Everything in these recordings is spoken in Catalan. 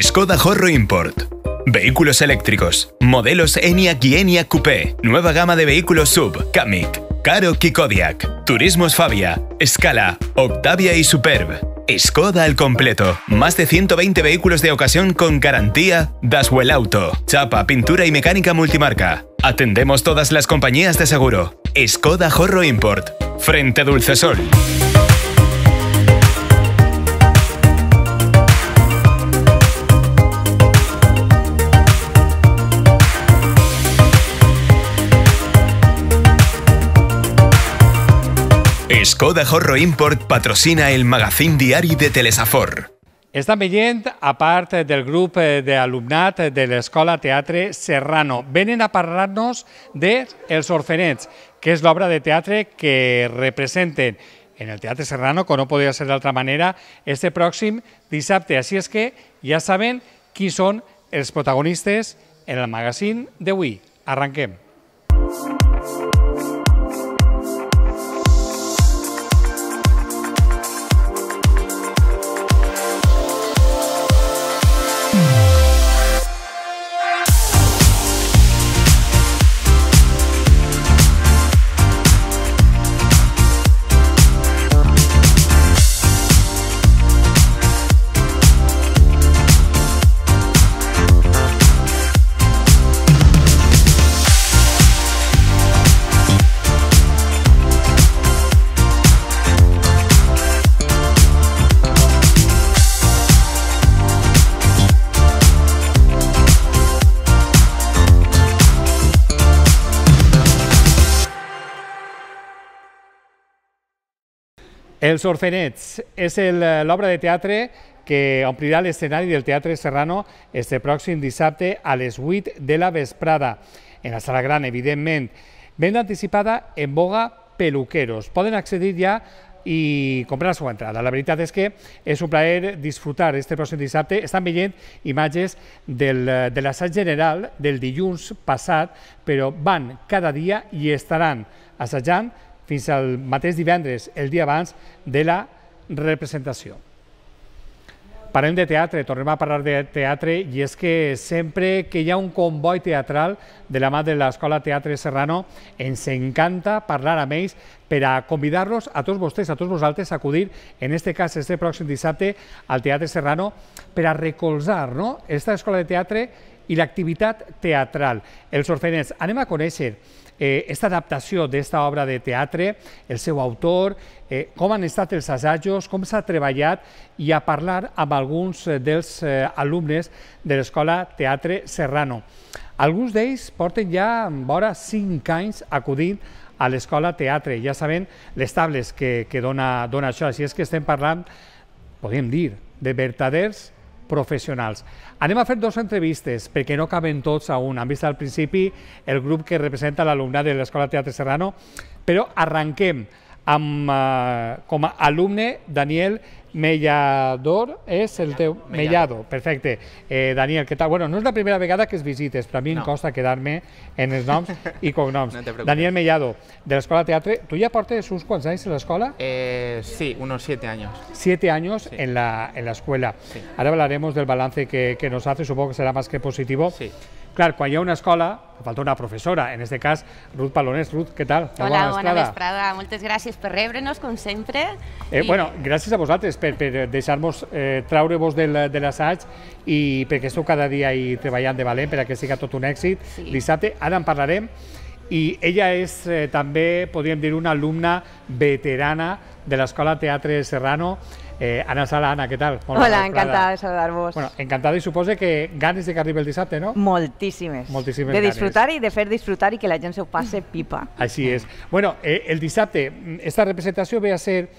Skoda Horro Import. Vehículos eléctricos, modelos Enia y ENIAC Coupé, nueva gama de vehículos Sub. Kamiq, Karo Kikodiak Kodiaq, Turismos Fabia, Scala, Octavia y Superb. Skoda al completo. Más de 120 vehículos de ocasión con garantía Daswell Auto, chapa, pintura y mecánica multimarca. Atendemos todas las compañías de seguro. Skoda Horro Import. Frente Dulce Sol. Escoda Horro Import patrocina el magazín diari de Telesafor. Estan veient a part del grup d'alumnat de l'Escola Teatre Serrano. Venen a parlar-nos de Els Orfenets, que és l'obra de teatre que representen en el Teatre Serrano, com no podia ser d'altra manera, este pròxim dissabte. Així és que ja saben qui són els protagonistes en el magazín d'avui. Arranquem. Els Orfenets és eh, l'obra de teatre que omplirà l'escenari del Teatre Serrano este pròxim dissabte a les 8 de la vesprada. En la sala gran, evidentment. Venda anticipada en boga peluqueros. Poden accedir ja i comprar la seva entrada. La veritat és que és un plaer disfrutar este pròxim dissabte. Estan veient imatges del, eh, de l'assaig general del dilluns passat, però van cada dia i estaran assajant fins al mateix divendres, el dia abans de la representació. Parlem de teatre, tornem a parlar de teatre i és que sempre que hi ha un comboi teatral de la mà de l'Escola Teatre Serrano ens encanta parlar amb ells per a convidar-los a tots vostès, a tots vosaltres, a acudir, en este cas, este pròxim dissabte al Teatre Serrano per a recolzar no? esta escola de teatre i l'activitat teatral. Els orfenets, anem a conèixer eh, esta adaptació d'esta obra de teatre, el seu autor, eh, com han estat els assajos, com s'ha treballat i a parlar amb alguns eh, dels eh, alumnes de l'Escola Teatre Serrano. Alguns d'ells porten ja vora cinc anys acudint a l'Escola Teatre. Ja saben les tables que, que dona, dona això, així és que estem parlant, podem dir, de verdaders professionals. Anem a fer dues entrevistes, perquè no caben tots a un. Han vist al principi el grup que representa l'alumnat de l'Escola Teatre Serrano, però arranquem amb, eh, com a alumne, Daniel, Mellador es el Mellado, teu... Mellado, eh, Daniel, ¿qué tal? Bueno, no es la primera vegada que es visites, pero a mí me em costa en los noms cognoms. Daniel Mellado, de la Escuela teatro. ¿Tú ya de sus cuantos años en la escuela? sí, unos siete años. Siete años en, la, en la escuela. Ahora hablaremos del balance que, que nos hace, supongo que será más que positivo. Sí. Clar, quan hi ha una escola, falta una professora, en aquest cas Ruth Palonès. Ruth, què tal? Hola, bona, bona vesprada. Moltes gràcies per rebre'ns, com sempre. Eh, I... bueno, gràcies a vosaltres per, per deixar-nos eh, traure-vos de l'assaig i perquè esteu cada dia i treballant de valent perquè siga tot un èxit. Sí. Dissabte, ara en parlarem, Y ella es eh, también, podríamos decir, una alumna veterana de la Escuela Teatre Serrano. Eh, Ana Sala, Ana, ¿qué tal? Hola, encantada de saludar-vos. Bueno, encantada y supongo que ganes de que el disate, no? Multísimas, De disfrutar y de hacer disfrutar y que la gente se pase pipa. Así es. Bueno, eh, el disate. Mm, esta representación va a ser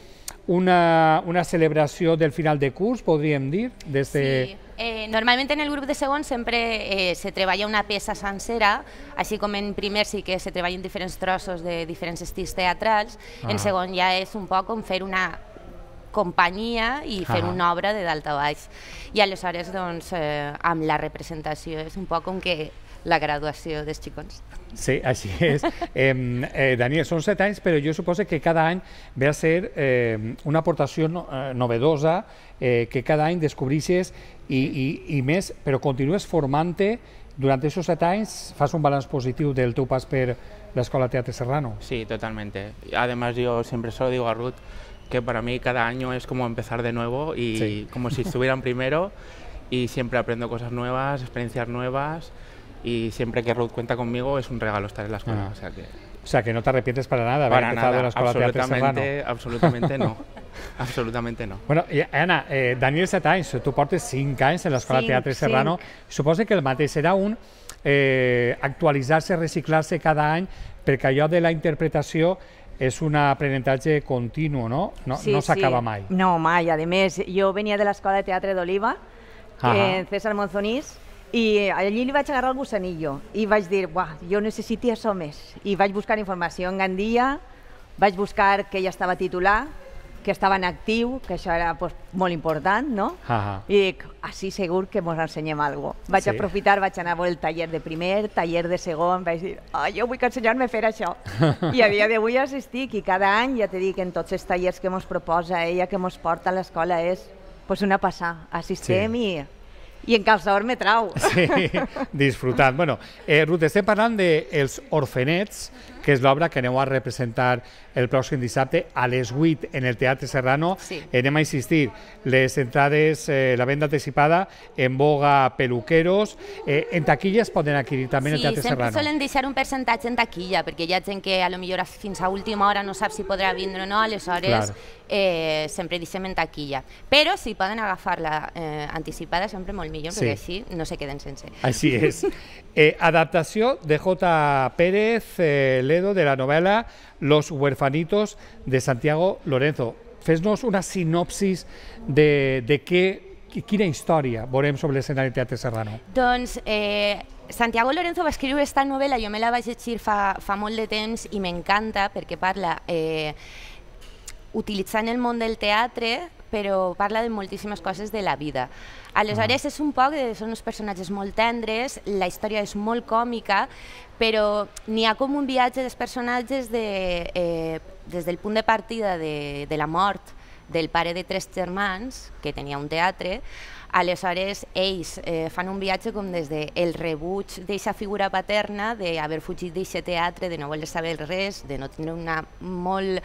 una, celebración del final de curso, podrían decir, desde... Eh, normalment en el grup de segon sempre eh, se treballa una peça sencera, així com en primer sí que se treballen diferents trossos de diferents estils teatrals, ah. en segon ja és un poc com fer una companyia i fer ah. una obra de dalt a baix. I aleshores, doncs, eh, amb la representació és un poc com que la graduació dels xicons. Sí, así es. Em, eh, Daniel, son set times, pero yo supongo que cada año va a ser em, una aportación eh, novedosa, eh, que cada año descubrises y y, pero continúes formante durante esos durante esos set un balance positivo del tu pas per Escuela Teatro Serrano. Sí, totalmente. Además, yo siempre solo digo a Ruth que para mí cada año es como empezar de nuevo y como si estuvieran primero y siempre aprendo cosas nuevas, experiencias nuevas y siempre que Ruth cuenta conmigo es un regalo estar en la escuela. Ah. O, sea que, o sea que no te arrepientes para nada haber para empezado en la escuela absolutamente, Absolutamente no. absolutamente no. Bueno, y Ana, eh, Daniel sin tú portes 5 escuela en de teatro Serrano. Supongo que el mate será un eh, actualizarse, reciclarse cada cada año, porque de la interpretación es un aprendizaje continuo, no? No sí. no sí, sí. mai. No, mai. Además, yo venía de de Escuela de teatro de Oliva en eh, César Monzonís, I allí li vaig agarrar el gusanillo i vaig dir, buah, jo necessito això més. I vaig buscar informació en Gandia, vaig buscar que ja estava titular, que estava en actiu, que això era pues, molt important, no? Uh -huh. I dic, així segur que ens ensenyem alguna cosa. Vaig sí. aprofitar, vaig anar a veure el taller de primer, taller de segon, vaig dir, oh, jo vull ensenyar-me a fer això. I a dia d'avui estic, i cada any, ja te dic, en tots els tallers que mos proposa ella, que mos porta a l'escola, és pues, una passar. Assistem sí. i i en calçador me trau. Sí, disfrutant. bueno, eh, Ruth, estem parlant de Els orfenets, que és l'obra que aneu a representar el pròxim dissabte a les 8 en el Teatre Serrano. Sí. Anem a insistir, les entrades, eh, la venda anticipada en boga peluqueros, eh, en taquilla es poden adquirir també sí, en el Teatre Serrano. Sí, sempre solen deixar un percentatge en taquilla, perquè hi ha gent que a lo millor fins a última hora no sap si podrà vindre o no, aleshores Clar. eh, sempre deixem en taquilla. Però si poden agafar-la eh, anticipada sempre molt millor, sí. perquè així no se queden sense. Així és. Eh, adaptació de J. Pérez eh, Ledo de la novel·la los huerfanitos de Santiago Lorenzo. Fes-nos una sinopsis de, de què, quina història veurem sobre l'escenari Teatre Serrano. Doncs eh, Santiago Lorenzo va escriure esta novel·la, jo me la vaig llegir fa, fa molt de temps i m'encanta perquè parla eh, utilitzant el món del teatre però parla de moltíssimes coses de la vida. Aleshores, mm. és un poc, són uns personatges molt tendres, la història és molt còmica, però n'hi ha com un viatge dels personatges de, eh, des del punt de partida de, de la mort del pare de tres germans, que tenia un teatre, Aleshores, ells eh, fan un viatge com des del de rebuig d'aquesta figura paterna, d'haver fugit d'aquest teatre, de no voler saber res, de no tenir una molt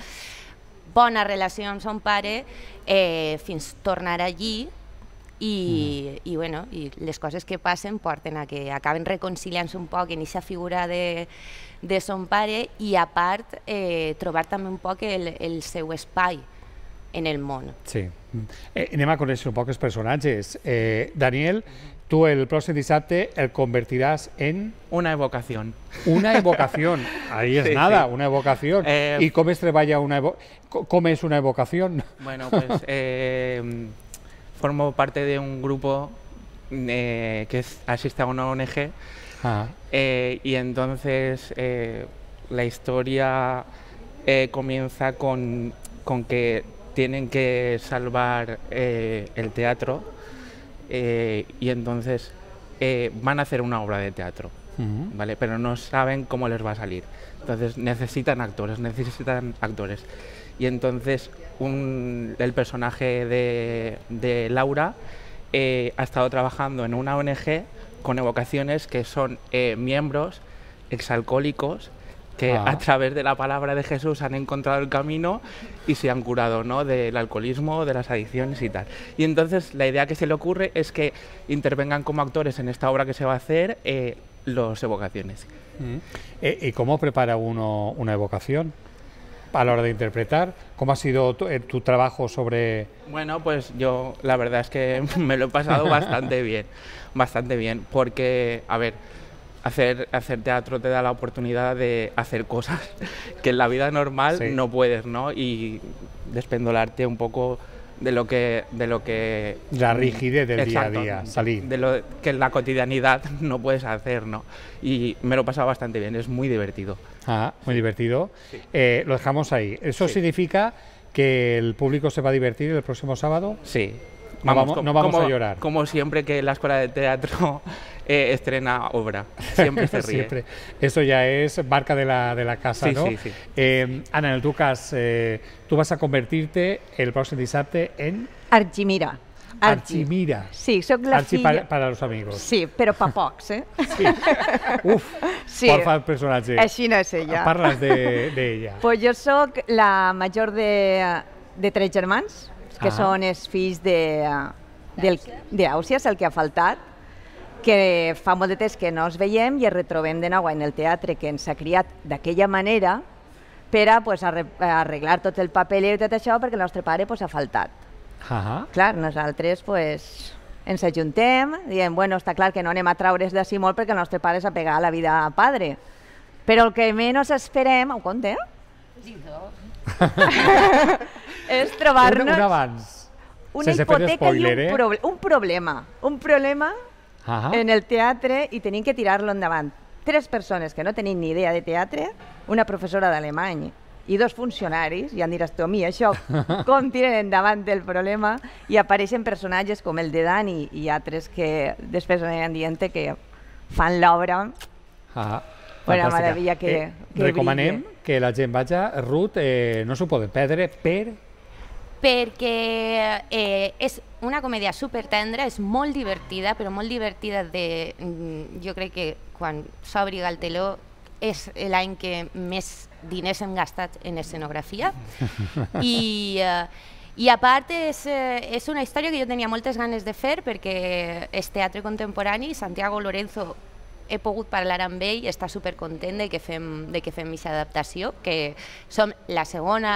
bona relació amb son pare eh, fins tornar allí i, mm. i, bueno, i les coses que passen porten a que acaben reconciliant-se un poc en aquesta figura de, de son pare i a part eh, trobar també un poc el, el seu espai, en el mono. Sí. Eh, con a pocos personajes. Eh, Daniel, tú el próximo dissabte el convertirás en... Una evocación. Una evocación. Ahí es nada, una evocación. ¿Y eh, cómo es vaya una una evocación? Bueno, pues eh, formo parte de un grupo que asiste a una ONG ah. y entonces la historia comienza con, con que tienen que salvar eh, el teatro eh, y entonces eh, van a hacer una obra de teatro, ¿vale? Pero no saben cómo les va a salir. Entonces necesitan actores, necesitan actores. Y entonces el personaje de, de Laura ha estado trabajando en una ONG con evocaciones que son miembros exalcohólicos que ah. a través de la palabra de Jesús han encontrado el camino y se han curado ¿no? del alcoholismo, de las adicciones y tal. Y entonces la idea que se le ocurre es que intervengan como actores en esta obra que se va a hacer eh, los evocaciones. Mm. Eh, ¿Y cómo prepara uno una evocación? a la hora de interpretar? ¿Cómo ha sido tu, eh, trabajo sobre...? Bueno, pues yo la verdad es que me lo he pasado bastante bien, bastante bien, porque, a ver, hacer, hacer teatro te da la oportunidad de hacer cosas que en la vida normal no puedes, ¿no? Y despendolarte un poco de lo que de lo que la rigidez del día a día salir de lo que en la cotidianidad no puedes hacer no y me lo pasaba bastante bien es muy divertido ah muy divertido eh, lo dejamos ahí eso significa que el público se va a divertir el próximo sábado sí no vamos, no vamos como, a llorar. Como siempre que la escuela de teatro eh, estrena obra. Siempre se ríe. siempre. Eso ya es marca de la, de la casa, sí, ¿no? Sí, sí. Eh, Ana, en el eh, tu caso, eh, tú vas a convertirte el próximo disarte en... Archimira. Archimira. Sí, soy la Archi filla... Archi para los amigos. Sí, pero pa pocs, eh? Sí. Uf, sí. porfa el personatge. Així no es ella. Parlas De, de ella. pues yo soy la mayor de, de tres germans, que ah. són els fills de, eh, d'Àusies, el que ha faltat, que fa molt de temps que no els veiem i es retrobem de nou en el teatre que ens ha criat d'aquella manera per a pues, arreglar tot el paper i tot això perquè el nostre pare pues, ha faltat. Uh -huh. Clar, nosaltres pues, ens ajuntem, diem, bueno, està clar que no anem a traure's d'ací molt perquè el nostre pare s'ha pegat a la vida a padre, però el que menys esperem... Ho conté? Sí, és trobar-nos... Un, un abans. Una Sense hipoteca spoiler, i un, eh? pro, un problema. Un problema uh -huh. en el teatre i tenim que tirar-lo endavant. Tres persones que no tenim ni idea de teatre, una professora d'alemany i dos funcionaris, ja em diràs tu a mi això, com tiren endavant el problema i apareixen personatges com el de Dani i altres que després aniran dient que fan l'obra ah, una meravella que, eh, que Recomanem brilli. que la gent vaja, Ruth, eh, no s'ho poden perdre per perquè eh, és una comèdia super tendra, és molt divertida, però molt divertida de... Mm, jo crec que quan s'obri el teló és l'any que més diners hem gastat en escenografia i, eh, i a part és, eh, és una història que jo tenia moltes ganes de fer perquè és teatre contemporani, Santiago Lorenzo he pogut parlar amb ell, està supercontent de que fem, de que fem aquesta adaptació, que som la segona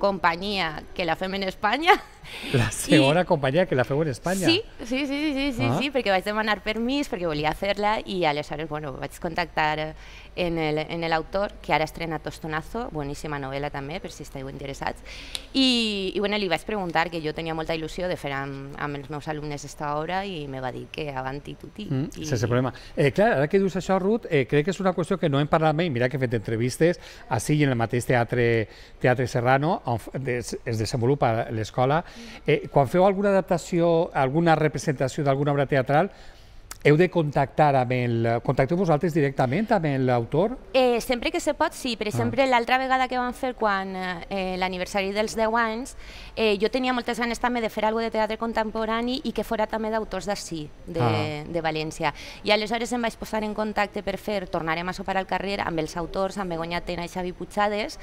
compañía que la FEM en España. La segunda compañía que la FEM en España Sí, sí, sí, sí, sí, ah. sí, vais a permis, porque volví a hacerla y y aleshores, bueno, vais a contactar en l'autor, que ara estrena Tostonazo, boníssima novel·la també, per si esteu interessats, i, i bueno, li vaig preguntar que jo tenia molta il·lusió de fer amb, amb els meus alumnes aquesta obra i me va dir que avanti tutti. Mm, i... problema. Eh, clar, ara que dius això, Ruth, eh, crec que és una qüestió que no hem parlat mai, mira que he fet entrevistes, així en el mateix teatre, teatre Serrano, on es, es desenvolupa l'escola. Mm. Eh, quan feu alguna adaptació, alguna representació d'alguna obra teatral, heu de contactar amb el... Contacteu vosaltres directament amb l'autor? Eh, sempre que se pot, sí. Per ah. exemple, ah. l'altra vegada que vam fer quan eh, l'aniversari dels 10 anys, eh, jo tenia moltes ganes també de fer alguna de teatre contemporani i que fora també d'autors d'ací, de, ah. de València. I aleshores em vaig posar en contacte per fer Tornarem a sopar al carrer amb els autors, amb Begoña Tena i Xavi Puigades,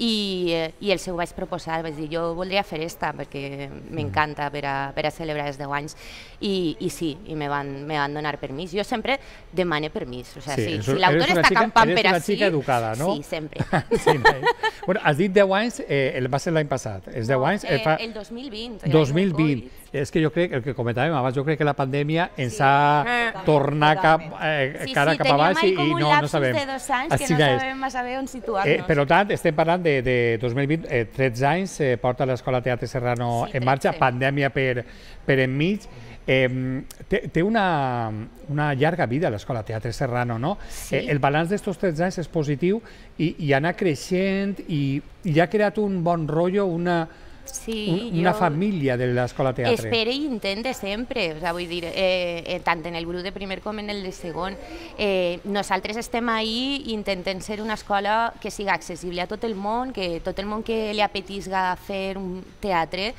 i, i el seu vaig proposar, vaig dir, jo voldria fer esta perquè m'encanta per, a, per a celebrar els 10 anys. I, i sí, i me van, me van donar donar permís. Jo sempre demane permís. O sigui, sea, sí, si, si l'autor està campant per així... Eres una xica educada, no? Sí, sempre. sí, no. Eh? bueno, has dit 10 anys, eh, el va ser l'any passat. Els 10 no, anys... Eh, eh fa... El 2020. 2020. És que jo crec, el que comentàvem abans, jo crec que la pandèmia ens sí, ha ah. tornat cap, eh, sí, cara sí, cap avall i, i no, no sabem. Sí, de dos anys Així que no sabem massa bé on situar-nos. Eh, per tant, estem parlant de, de 2020, eh, 13 anys, eh, porta l'Escola Teatre Serrano sí, en marxa, 13. pandèmia per, per enmig, Eh, té, té una, una llarga vida l'escola Teatre Serrano, no? Sí. Eh, el balanç d'aquests 13 anys és positiu i, i anat creixent i, i ha creat un bon rotllo, una, Sí, una una família de l'escola teatre. Espere i intente sempre, o sea, vull dir, eh, eh, tant en el grup de primer com en el de segon. Eh, nosaltres estem ahí intentem ser una escola que siga accessible a tot el món, que tot el món que li apetisga fer un teatre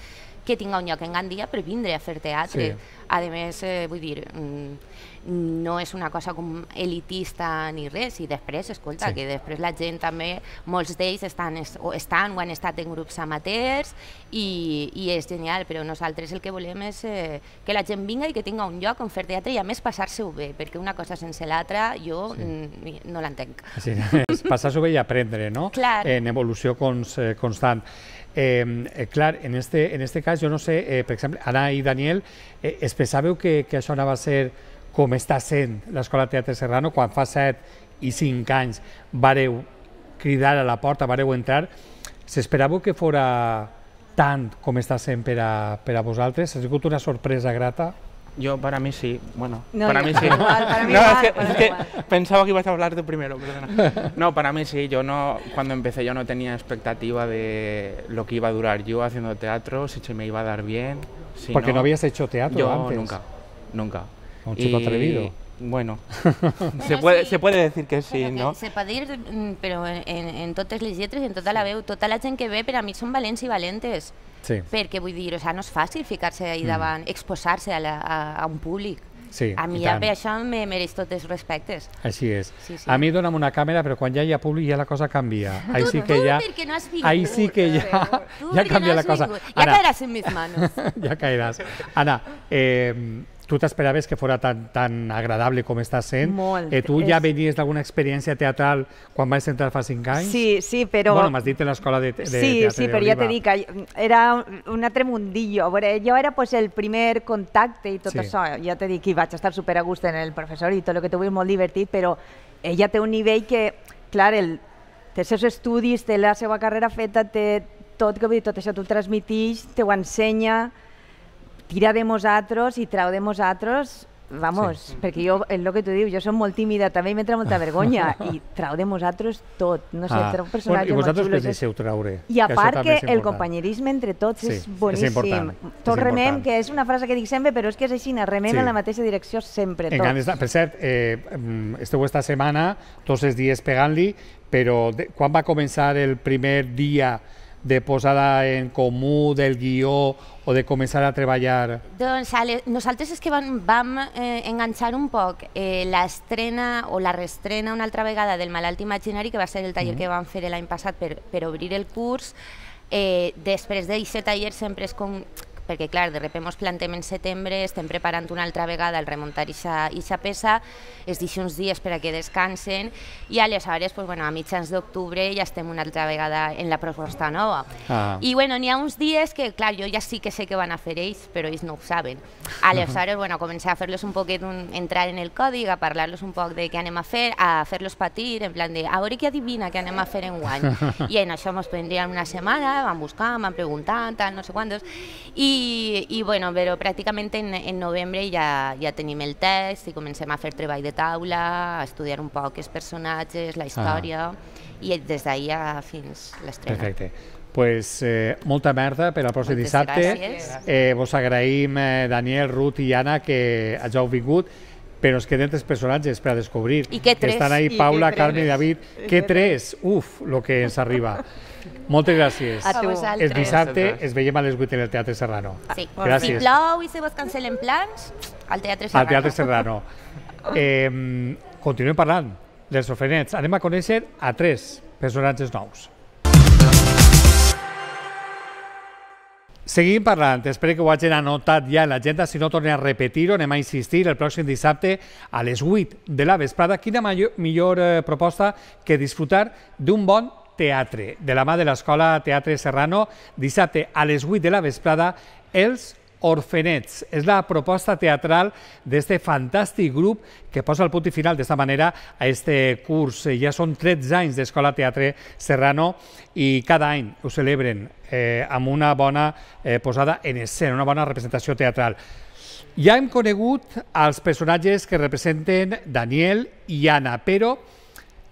que tinga un lloc en Gandia per vindre a fer teatre. Sí. A més, eh, vull dir, mm, no és una cosa com elitista ni res, i després, escolta, sí. que després la gent també, molts d'ells estan, estan o han estat en grups amateurs i, i és genial, però nosaltres el que volem és eh, que la gent vinga i que tinga un lloc on fer teatre i a més passar-se-ho bé, perquè una cosa sense l'altra jo sí. Mm, no l'entenc. Sí, passar-s'ho bé i aprendre, no? Clar. En evolució cons eh, constant. Eh, clar, en este, en este cas jo no sé, eh, per exemple, Anna i Daniel, eh, es pensàveu que, que això anava a ser com està sent l'Escola Teatre Serrano quan fa 7 i 5 anys vareu cridar a la porta, vareu entrar, s'esperàveu que fora tant com està sent per a, per a vosaltres? Ha sigut una sorpresa grata? Yo, para mí sí. Bueno, para, mí sí. pensaba que ibas a hablar tú primero, perdona. No, para mí sí. Yo no, cuando empecé, yo no tenía expectativa de lo que iba a durar yo haciendo teatro, si se me iba a dar bien. Si Porque no, habías hecho teatro yo nunca, nunca. Un chico atrevido. Bueno, se, puede, se puede decir que sí, ¿no? Se puede ir, mm, pero en, en, totes y en total la veo total la que ve, pero a mí son valientes y valentes. Sí. Perquè vull dir, o sigui, no és fàcil ficar-se ahí mm. davant, mm. exposar-se a, a, a un públic. Sí, a mi ja per això me mereix tots els respectes. Així és. Sí, sí. A mi dona'm una càmera, però quan ja hi ha públic ja la cosa canvia. Ahí sí que ja... No ahí sí que ja, tu ja canvia no la cosa. Ja Anna, caeràs en mis manos. ja caeràs. Anna, eh, tu t'esperaves que fora tan, tan agradable com està sent. Molt. Eh, tu ja és... venies d'alguna experiència teatral quan vas entrar fa cinc anys? Sí, sí, però... Bueno, m'has dit en l'escola de, de sí, teatre Sí, sí, però ja dit que era un altre mundillo. A veure, jo era pues, el primer contacte i tot sí. això. Ja te dic, que vaig estar super a gust en el professor i tot el que t'ho molt divertit, però ella eh, té un nivell que, clar, el, té els seus estudis, té la seva carrera feta, té tot, que tot això t'ho transmitix, t'ho ensenya, tira de nosaltres i trau de nosaltres vamos, sí. perquè jo, és el que tu dius, jo som molt tímida, també i m'entra molta vergonya, i trau de vosaltres tot, no sé, ah. trau personatges bueno, I vosaltres què deixeu eh? traure? I a part que, el companyerisme entre tots sí, és boníssim. És important. Tot és remem, important. que és una frase que dic sempre, però és que és així, remem sí. en la mateixa direcció sempre, tots. Ganes, per cert, eh, mm, esteu esta setmana, tots els dies pegant-li, però de, quan va començar el primer dia de posada en comú, del guió o de començar a treballar? Doncs les, nosaltres és que vam, vam eh, enganxar un poc eh, l'estrena o la restrena una altra vegada del Malalt Imaginari, que va ser el taller mm -hmm. que vam fer l'any passat per, per obrir el curs. Eh, després d'aquest taller sempre és com perquè clar, de repente ens plantem en setembre, estem preparant una altra vegada el remuntar aquesta peça, es deixa uns dies per a que descansen i aleshores pues, bueno, a mitjans d'octubre ja estem una altra vegada en la proposta nova. Ah. I bueno, n'hi ha uns dies que clar, jo ja sí que sé que van a fer ells, però ells no ho saben. Aleshores, uh -huh. bueno, comencé a fer-los un poquet, un, entrar en el codi, a parlar-los un poc de què anem a fer, a fer-los patir, en plan de, a veure què adivina què anem a fer en guany. I en això mos prendrien una setmana, van buscant, van preguntant, tal, no sé quantos, i i, i bueno, però pràcticament en, en novembre ja, ja tenim el text i comencem a fer treball de taula, a estudiar un poc els personatges, la ah. història, ah. i des d'ahir fins l'estrena. Perfecte pues, eh, molta merda per al pròxim dissabte. Gràcies. Eh, vos agraïm, eh, Daniel, Ruth i Anna, que ja vingut però es queden tres personatges per a descobrir. I què tres? Estan ahí Paula, Carme Carmen i David. Què tres? Uf, el que ens arriba. Moltes gràcies. A tu. El dissabte es veiem a les 8 en el Teatre Serrano. Sí. Gràcies. Si plou i se vos cancelen plans, al Teatre Serrano. Al Teatre Serrano. eh, continuem parlant dels orfenets. Anem a conèixer a tres personatges nous. Seguim parlant, espero que ho hagin anotat ja en l'agenda, si no tornem a repetir-ho, anem a insistir el pròxim dissabte a les 8 de la vesprada. Quina millor eh, proposta que disfrutar d'un bon teatre, de la mà de l'Escola Teatre Serrano, dissabte a les 8 de la vesprada, els Orfenets. És la proposta teatral d'este fantàstic grup que posa el punt i final d'esta manera a este curs. Ja són 13 anys d'Escola Teatre Serrano i cada any ho celebren eh, amb una bona eh, posada en escena, una bona representació teatral. Ja hem conegut els personatges que representen Daniel i Anna, però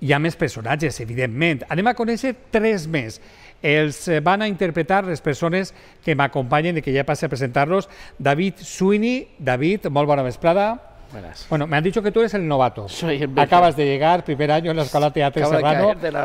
hi ha més personatges, evidentment. Anem a conèixer tres més. Els eh, van a interpretar les persones que m'acompanyen i que ja passe a presentar-los. David Sweeney, David, molt bona vesprada. Bueno, me han dicho que tú eres el novato. Soy el Acabas de llegar, primer año en la Escuela Teatre Serrano. del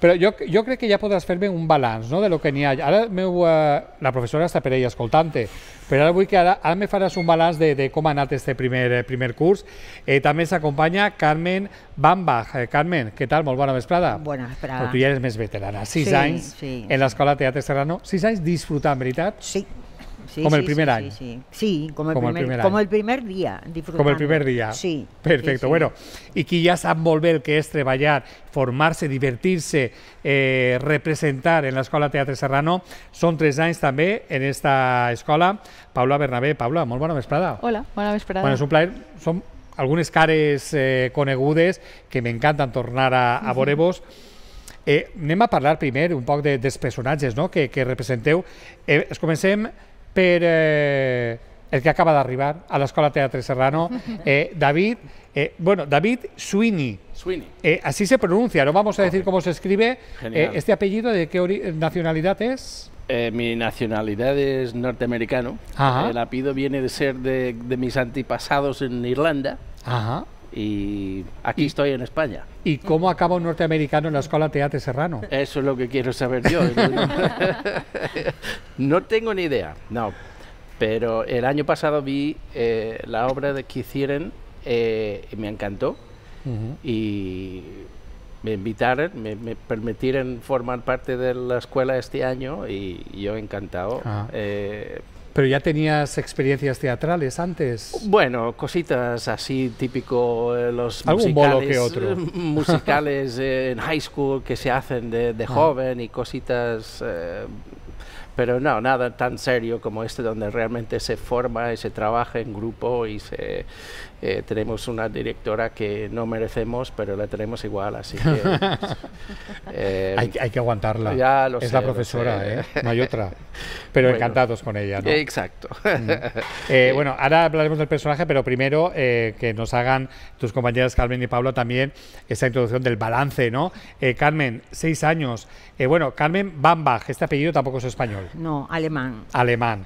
Pero yo creo que ya podrás hacerme un balance no, de lo que ni hay. Ahora me voy la profesora está per escoltante pero ahora que ahora, me harás un balance de, cómo cómo este primer, curso, eh, primer curso. Eh, se acompaña Carmen Bambach. Eh, Carmen, ¿qué tal? Muy buenas vesprada. Buena vesprada. ¿Tú eres más veterana. sí, sí. en Escuela Teatro Serrano. Sí, sí. disfrutando, ¿verdad? Sí. Sí, com el primer any. Sí, sí. com, el com, primer, el primer com el primer dia. Com el primer dia. Sí. sí. Bueno, i qui ja sap molt bé el que és treballar, formar-se, divertir-se, eh, representar en l'Escola Teatre Serrano, són tres anys també en aquesta escola. Paula Bernabé. Paula, molt bona vesprada. Hola, bona vesprada. Bueno, és un plaer. Som algunes cares eh, conegudes que m'encanten tornar a, a veure-vos. Eh, anem a parlar primer un poc de, dels personatges no? que, que representeu. Eh, comencem Eh, el que acaba de arribar a la Escuela Teatro Serrano, eh, David, eh, bueno, David Sweeney. así se pronuncia, no vamos a decir cómo se escribe. este apellido, ¿de qué nacionalidad es? mi nacionalidad es norteamericano. El apellido viene de ser de, mis antepasados en Irlanda. Ajá y aquí estoy en España. ¿Y cómo acaba un norteamericano en la escuela Teatro Serrano? Eso es lo que quiero saber yo. no tengo ni idea, no. Pero el año pasado vi eh, la obra de que hicieron eh, y me encantó. Y me invitaron, me, permitieron formar parte de la escuela este año y yo encantado. Pero ya tenías experiencias teatrales antes. Bueno, cositas así típico eh, los musicales, musicales eh, en high school que se hacen de, ah. joven y cositas. Eh, pero no, nada tan serio como este donde realmente se forma y se trabaja en grupo y se eh, tenemos una directora que no merecemos, pero la tenemos igual, así que... Eh, hay, que aguantarla. es la profesora, ¿eh? no hay otra. Pero encantados con ella, ¿no? Exacto. Mm. bueno, ahora hablaremos del personaje, pero primero que nos hagan tus compañeras Carmen y Pablo también esa introducción del balance, ¿no? Carmen, seis años. bueno, Carmen Bambach, este apellido tampoco es español. No, alemán. Alemán.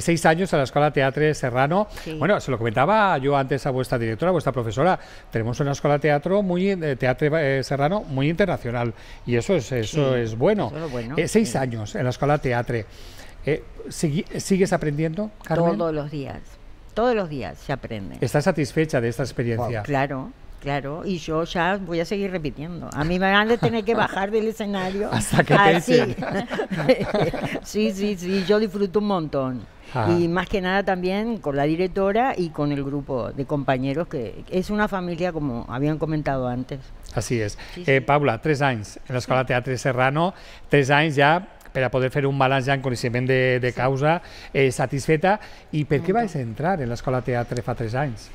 seis años en la Escuela Teatre Serrano. Bueno, se lo comentaba yo antes a vuestra directora, vuestra profesora, tenemos una escuela de teatro muy eh, teatro eh, serrano muy internacional y eso es eso es bueno. Eh, seis años en la escuela de teatro. ¿Sigues aprendiendo, Carmen? Todos los días. Todos los días se aprende. ¿Estás satisfecha de esta experiencia? claro, Claro, y yo ya voy a seguir repitiendo. A mí me van a tener que bajar del escenario. Hasta que te ah, sí, sí, sí, yo disfruto un montón. Ah. Y más que nada también con la directora y con el grupo de compañeros, que es una familia como habían comentado antes. Así es. Eh, Paula, tres años en la Escuela Teatral Serrano, tres años ya para poder hacer un balance ya en conocimiento de, de causa, eh, y ¿por qué vais a entrar en la Escuela Teatre fa tres años?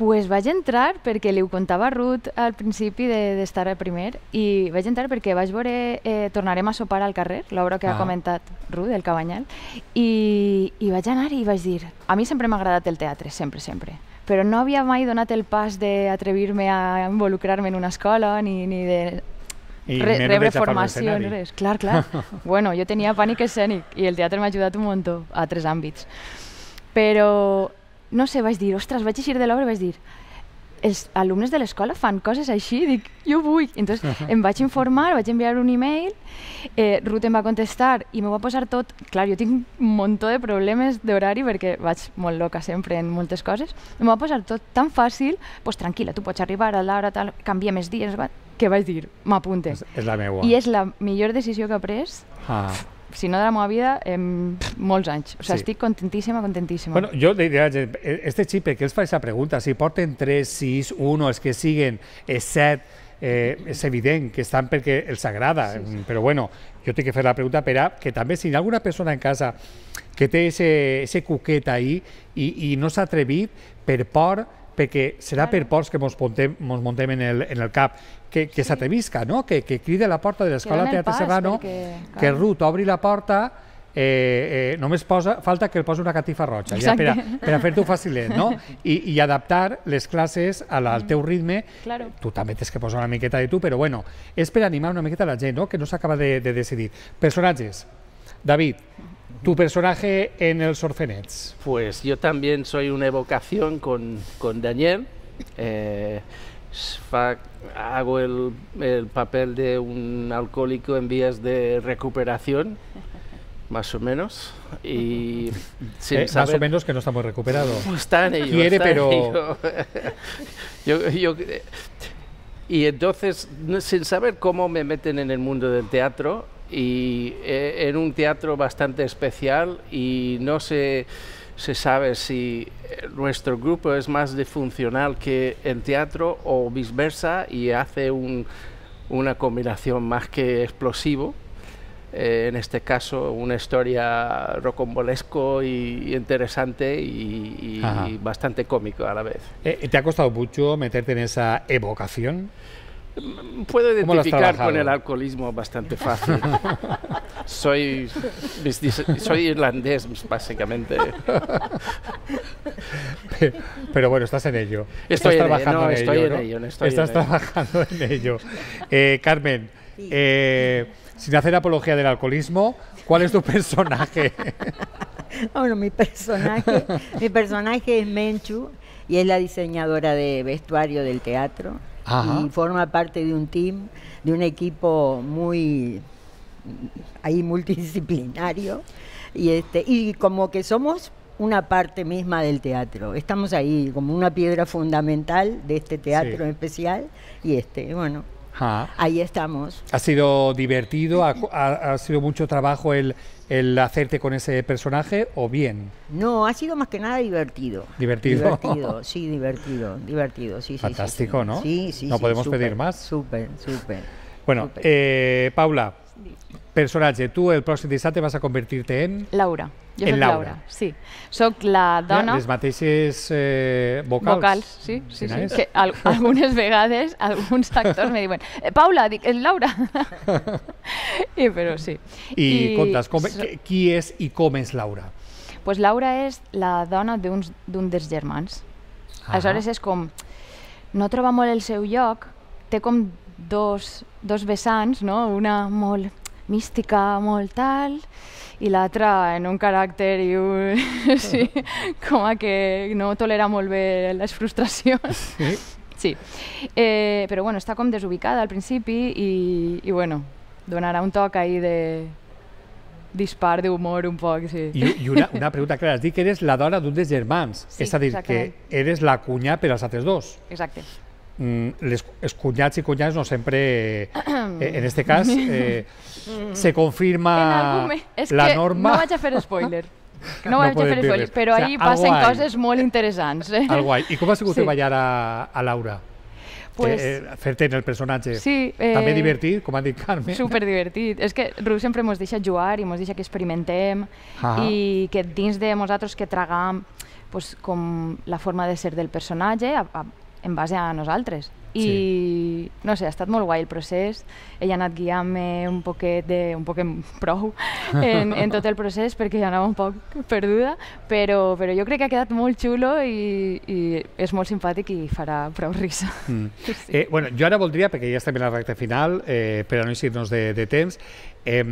pues vaig entrar perquè li ho contava a Ruth al principi d'estar de, de a primer i vaig entrar perquè vaig veure eh, Tornarem a sopar al carrer, l'obra que ah. ha comentat Ruth, el Cabanyal, i, i vaig anar i vaig dir, a mi sempre m'ha agradat el teatre, sempre, sempre però no havia mai donat el pas d'atrevir-me a involucrar-me en una escola ni, ni de i Re rebre formació, res. Clar, clar. bueno, jo tenia pànic escènic i el teatre m'ha ajudat un munt a tres àmbits. Però no sé, vaig dir, ostres, vaig eixir de l'obra i vaig dir els alumnes de l'escola fan coses així, dic, jo vull. Entonces uh -huh. em vaig informar, vaig enviar un email, eh, Ruth em va contestar i m'ho va posar tot. Clar, jo tinc un muntó de problemes d'horari perquè vaig molt loca sempre en moltes coses. Em va posar tot tan fàcil, pues tranquil·la, tu pots arribar a l'hora, tal, canvia més dies, va, que vaig dir, m'apunte. És, és la meua. I és la millor decisió que he pres. Ah si no de la meva vida, en molts anys. O sigui, sí. estic contentíssima, contentíssima. Bueno, jo li diria, eh, este xipe que els fa aquesta pregunta, si porten 3, 6, 1, els que siguen, 7, eh, és evident que estan perquè els agrada, sí, sí. però bueno, jo tinc que fer la pregunta per a que també si hi ha alguna persona en casa que té ese, ese cuquet ahí i, i no s'ha atrevit per por perquè serà per pors que ens muntem, mos muntem en, el, en el cap, que, que s'atrevisca, sí. no? que, que cride a la porta de l'Escola Teatre Serrano, perquè, que Ruth obri la porta, eh, eh, només posa, falta que el posi una catifa roja, ja, per a, per a fer-t'ho facilet, no? I, I adaptar les classes al, al teu ritme. Claro. Tu també tens que posar una miqueta de tu, però bueno, és per animar una miqueta la gent, no? que no s'acaba de, de decidir. Personatges. David, tu personaje en el Sorfenets? Pues yo también soy una evocación con, Daniel. Eh, hago el, papel de un alcohólico en vías de recuperación, más o menos. Y sin eh, más o menos que no estamos recuperados. Está en Quiere, pero. y entonces, sin saber cómo me meten en el mundo del teatro, y eh, en un teatro bastante especial y no se, se sabe si nuestro grupo es más de funcional que en teatro o viceversa y hace un, una combinación más que explosivo. Eh, en este caso, una historia rocambolesco y, interesante y, y, bastante cómico a la vez. Eh, ¿Te ha costado mucho meterte en esa evocación? puedo identificar con el alcoholismo bastante fácil. soy, irlandés, básicamente. Pero bueno, estás en ello. Estoy estás trabajando en, ello, estás eh, trabajando en ello. Carmen, eh, sin hacer apología del alcoholismo, ¿cuál es tu personaje? bueno, mi personaje, mi personaje es Menchu y es la diseñadora de vestuario del teatro y forma parte de un team, de un equipo muy ahí multidisciplinario y este y como que somos una parte misma del teatro. Estamos ahí como una piedra fundamental de este teatro especial y este, bueno, Ah. Ahí estamos. Ha sido divertido, ha, sido mucho trabajo el, el, hacerte con ese personaje o bien. No, ha sido más que nada divertido. Divertido. sí, divertido, divertido, sí, Fantástico, sí, sí, ¿no? Sí, sí. No podemos pedir más. Súper, súper. Bueno, Eh, Paula, Personatge, tu el pròxim dissabte vas a convertir-te en... Laura. Jo en soc Laura. Laura. Sí. Soc la dona... Ja, les mateixes eh, vocals. Vocals, sí. Mm, sí, sí. Que al algunes vegades alguns actors me diuen eh, Paula, dic, és Laura. I, però sí. I, I comptes, com, so... qui és i com és Laura? pues Laura és la dona d'un dels germans. Ah. Aleshores és com... No troba molt el seu lloc, té com dos, dos vessants, no? una molt mística molt tal, i l'altra en un caràcter i un... sí, com a que no tolera molt bé les frustracions. Sí. Sí, eh, però bueno, està com desubicada al principi i, i bueno, donarà un toc ahí de, dispar d'humor un poc, sí. I, i una, una pregunta clara, has dit que eres la dona d'un dels germans, sí, és a dir, exactament. que eres la cunyà per als altres dos. Exacte. Mm, les, els cunyats i cunyats no sempre, eh, en este cas, eh, se confirma la que norma... No vaig a fer spoiler. No, no vaig fer spoiler, però o sigui, ahir passen guai. coses molt interessants. Eh? Al guai. I com ha sigut sí. treballar a, a Laura? Pues, eh, eh Fer-te en el personatge. Sí, eh, També divertit, com ha dit Carmen. Superdivertit. És que Ru sempre ens deixa jugar i ens deixa que experimentem ah. i que dins de nosaltres que tragam pues, com la forma de ser del personatge, a, a, en base a nosaltres. I sí. no sé, ha estat molt guai el procés. Ella ha anat guiant-me un poquet, de, un poquet prou en, en tot el procés perquè ja anava un poc perduda, però, però jo crec que ha quedat molt xulo i, i és molt simpàtic i farà prou risa. Mm. Sí. Eh, bueno, jo ara voldria, perquè ja estem en la recta final, eh, per a no eixir-nos de, de temps, eh,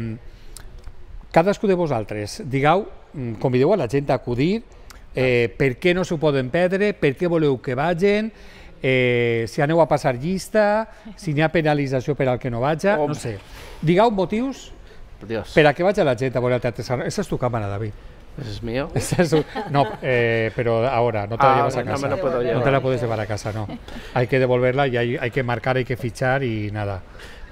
cadascú de vosaltres, digueu, mm, convideu a la gent a acudir, eh, ah. per què no s'ho poden perdre, per què voleu que vagin, eh, si aneu a pasar lista, si n'hi ha penalització per al que no vaja, no sé. Digueu motius Dios. per a què vaja la gent a el Teatre Serrano Esa es tu cámara David. esa es mío? No, eh, pero ahora, no te la ah, llevas a casa. No, te la puedes llevar a casa, no. Hay que devolverla y hay, que marcar, hay que fichar y nada.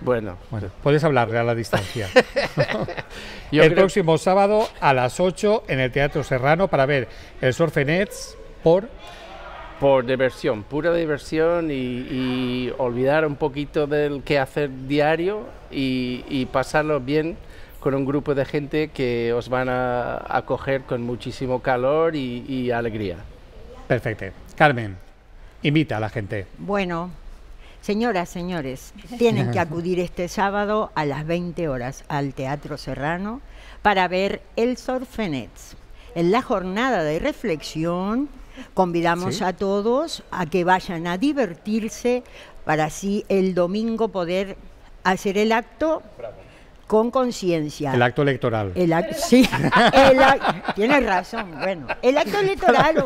Bueno. puedes hablarle a la distancia. el próximo sábado a las 8 en el Teatro Serrano para ver el Surfenets por por diversión, pura diversión y, olvidar un poquito del hacer diario y, pasarlo bien con un grupo de gente que os van a acoger con muchísimo calor y, alegría. Perfecto. Carmen, invita a la gente. Bueno, Señoras, señores, tienen que acudir este sábado a las 20 horas al Teatro Serrano para ver El Sorfenets, en la jornada de reflexión Convidamos a todos a que vayan a divertirse para así el domingo poder hacer el acto. con conciencia. El acto electoral. sí. tienes razón. Bueno, el acto electoral,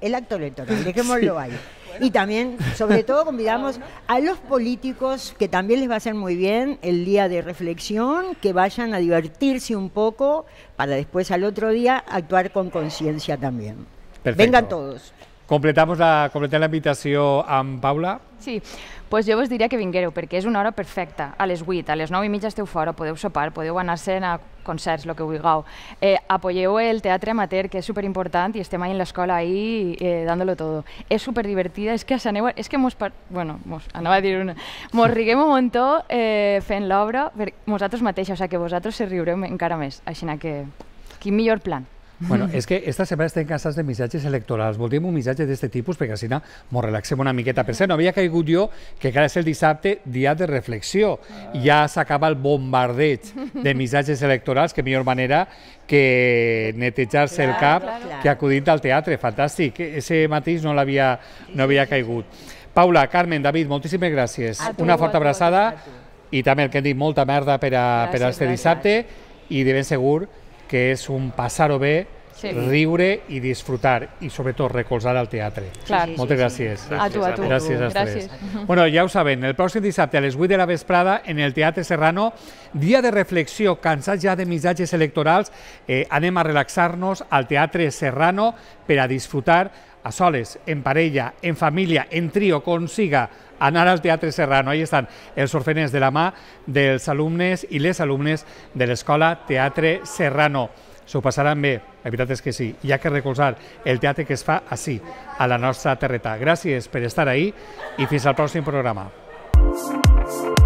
el acto electoral, dejémoslo ahí. Y también, sobre todo, convidamos a los políticos, que también les va a hacer muy bien el día de reflexión, que vayan a divertirse un poco para después al otro día actuar con conciencia también. Perfecto. Vengan todos. Completamos la, completem la invitació amb Paula? Sí, pues jo vos diria que vinguereu, perquè és una hora perfecta. A les 8, a les 9 i mitja esteu fora, podeu sopar, podeu anar-se'n a concerts, el que vulgueu. Eh, apoyeu el teatre amateur, que és superimportant, i estem ahí en l'escola ahí eh, dándolo todo. És superdivertida, és que a s'aneu... És que mos... Par... Bueno, mos, anava a dir una... Mos riguem un montón, eh, fent l'obra per vosaltres mateixos, o sea, que vosaltres se riureu encara més. Així que, quin millor plan. Bueno, és que esta setmana estem cansats de missatges electorals. Voldríem un missatge d'aquest tipus perquè així ens relaxem una miqueta. Per cert, no havia caigut jo que encara és el dissabte dia de reflexió. Ah. Ja s'acaba el bombardeig de missatges electorals, que millor manera que netejar-se el cap que acudint al teatre. Fantàstic, ese matís no l'havia no havia caigut. Paula, Carmen, David, moltíssimes gràcies. Tu, una forta abraçada i també el que hem dit, molta merda per a, gràcies, per a este dissabte i de ben segur que és un passar-ho bé, sí. riure i disfrutar, i sobretot recolzar el teatre. Clar. Sí, Moltes sí, gràcies. Sí. A tu, a tu. Gràcies a gràcies. Tres. Bueno, ja ho saben, el pròxim dissabte a les 8 de la vesprada en el Teatre Serrano, dia de reflexió, cansats ja de missatges electorals, eh, anem a relaxar-nos al Teatre Serrano per a disfrutar a soles, en parella, en família, en trio, com siga, anar al Teatre Serrano. Ahí estan els orfeners de la mà dels alumnes i les alumnes de l'Escola Teatre Serrano. S'ho passaran bé, la veritat és que sí. Hi ha que recolzar el teatre que es fa així, a la nostra terreta. Gràcies per estar ahí i fins al pròxim programa. Thank you.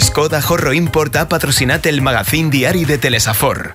Skoda Horro Importa, patrocinate el magazine diario de Telesafor.